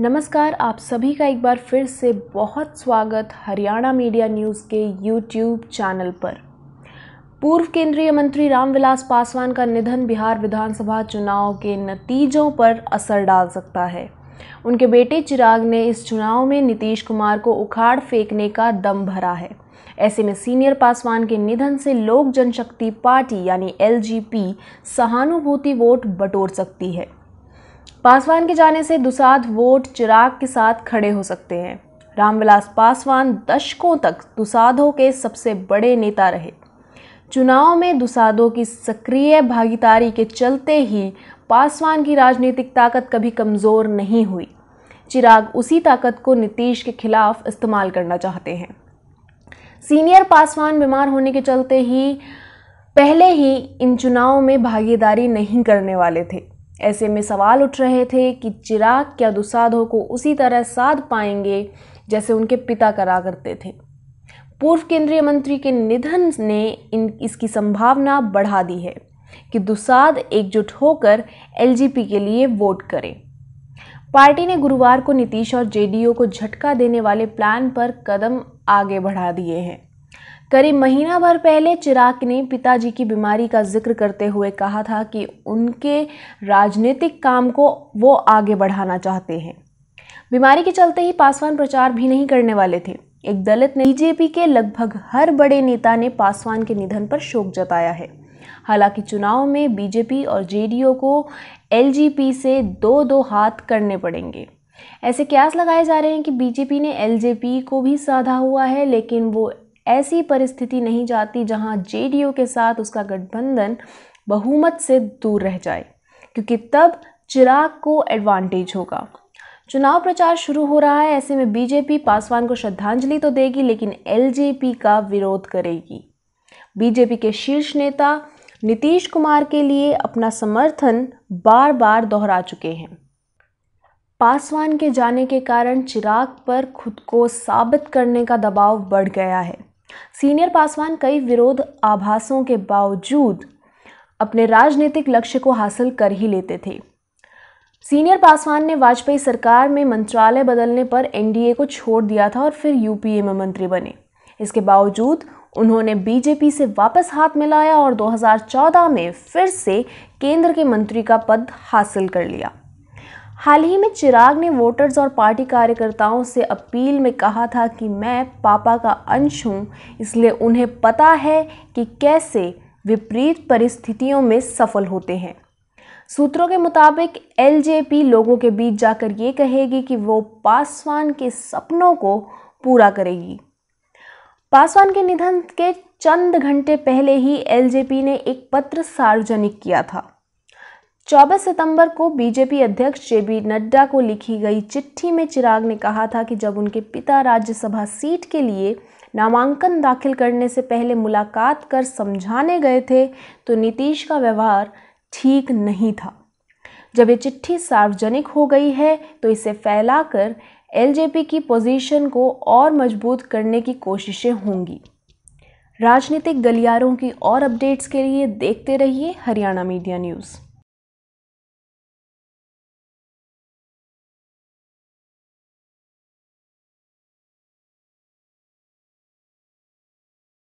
नमस्कार आप सभी का एक बार फिर से बहुत स्वागत हरियाणा मीडिया न्यूज़ के यूट्यूब चैनल पर पूर्व केंद्रीय मंत्री रामविलास पासवान का निधन बिहार विधानसभा चुनाव के नतीजों पर असर डाल सकता है उनके बेटे चिराग ने इस चुनाव में नीतीश कुमार को उखाड़ फेंकने का दम भरा है ऐसे में सीनियर पासवान के निधन से लोक जनशक्ति पार्टी यानी एल सहानुभूति वोट बटोर सकती है पासवान के जाने से दुसाध वोट चिराग के साथ खड़े हो सकते हैं रामविलास पासवान दशकों तक दुसाधों के सबसे बड़े नेता रहे चुनाव में दुसाधों की सक्रिय भागीदारी के चलते ही पासवान की राजनीतिक ताकत कभी कमज़ोर नहीं हुई चिराग उसी ताकत को नीतीश के खिलाफ इस्तेमाल करना चाहते हैं सीनियर पासवान बीमार होने के चलते ही पहले ही इन चुनावों में भागीदारी नहीं करने वाले थे ऐसे में सवाल उठ रहे थे कि चिराग क्या दुसाधो को उसी तरह साध पाएंगे जैसे उनके पिता करा करते थे पूर्व केंद्रीय मंत्री के निधन ने इन इसकी संभावना बढ़ा दी है कि दुसाद एकजुट होकर एलजीपी के लिए वोट करें पार्टी ने गुरुवार को नीतीश और जेडीयू को झटका देने वाले प्लान पर कदम आगे बढ़ा दिए हैं करीब महीना भर पहले चिराग ने पिताजी की बीमारी का जिक्र करते हुए कहा था कि उनके राजनीतिक काम को वो आगे बढ़ाना चाहते हैं बीमारी के चलते ही पासवान प्रचार भी नहीं करने वाले थे एक दलित ने बीजेपी के लगभग हर बड़े नेता ने पासवान के निधन पर शोक जताया है हालांकि चुनाव में बीजेपी और जेडीयू को एलजीपी से दो दो हाथ करने पड़ेंगे ऐसे क्यास लगाए जा रहे हैं कि बीजेपी ने एलजेपी को भी साधा हुआ है लेकिन वो ऐसी परिस्थिति नहीं जाती जहां जेडीयू के साथ उसका गठबंधन बहुमत से दूर रह जाए क्योंकि तब चिराग को एडवांटेज होगा चुनाव प्रचार शुरू हो रहा है ऐसे में बीजेपी पासवान को श्रद्धांजलि तो देगी लेकिन एलजेपी का विरोध करेगी बीजेपी के शीर्ष नेता नीतीश कुमार के लिए अपना समर्थन बार बार दोहरा चुके हैं पासवान के जाने के कारण चिराग पर खुद को साबित करने का दबाव बढ़ गया है सीनियर पासवान कई विरोध आभासों के बावजूद अपने राजनीतिक लक्ष्य को हासिल कर ही लेते थे सीनियर पासवान ने वाजपेयी सरकार में मंत्रालय बदलने पर एनडीए को छोड़ दिया था और फिर यूपीए में मंत्री बने इसके बावजूद उन्होंने बीजेपी से वापस हाथ मिलाया और 2014 में फिर से केंद्र के मंत्री का पद हासिल कर लिया हाल ही में चिराग ने वोटर्स और पार्टी कार्यकर्ताओं से अपील में कहा था कि मैं पापा का अंश हूँ इसलिए उन्हें पता है कि कैसे विपरीत परिस्थितियों में सफल होते हैं सूत्रों के मुताबिक एलजेपी लोगों के बीच जाकर ये कहेगी कि वो पासवान के सपनों को पूरा करेगी पासवान के निधन के चंद घंटे पहले ही एलजेपी ने एक पत्र सार्वजनिक किया था चौबीस सितंबर को बीजेपी अध्यक्ष जे पी नड्डा को लिखी गई चिट्ठी में चिराग ने कहा था कि जब उनके पिता राज्यसभा सीट के लिए नामांकन दाखिल करने से पहले मुलाकात कर समझाने गए थे तो नीतीश का व्यवहार ठीक नहीं था जब ये चिट्ठी सार्वजनिक हो गई है तो इसे फैलाकर एलजेपी की पोजीशन को और मजबूत करने की कोशिशें होंगी राजनीतिक गलियारों की और अपडेट्स के लिए देखते रहिए हरियाणा मीडिया न्यूज़